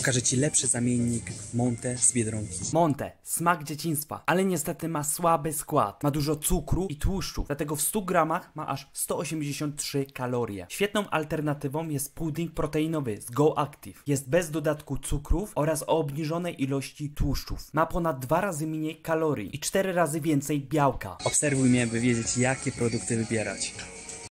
Pokażę Ci lepszy zamiennik Monte z Biedronki. Monte, smak dzieciństwa, ale niestety ma słaby skład. Ma dużo cukru i tłuszczu, dlatego w 100 gramach ma aż 183 kalorie. Świetną alternatywą jest pudding proteinowy z Go Active. Jest bez dodatku cukrów oraz o obniżonej ilości tłuszczów. Ma ponad dwa razy mniej kalorii i cztery razy więcej białka. Obserwuj mnie, by wiedzieć jakie produkty wybierać.